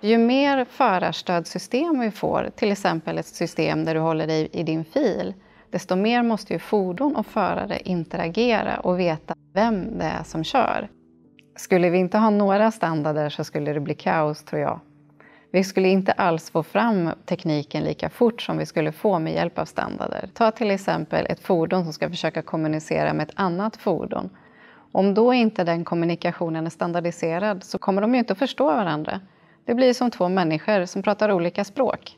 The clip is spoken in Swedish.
Ju mer förarstödsystem vi får, till exempel ett system där du håller dig i din fil, desto mer måste ju fordon och förare interagera och veta vem det är som kör. Skulle vi inte ha några standarder så skulle det bli kaos, tror jag. Vi skulle inte alls få fram tekniken lika fort som vi skulle få med hjälp av standarder. Ta till exempel ett fordon som ska försöka kommunicera med ett annat fordon. Om då inte den kommunikationen är standardiserad så kommer de ju inte att förstå varandra. Vi blir som två människor som pratar olika språk.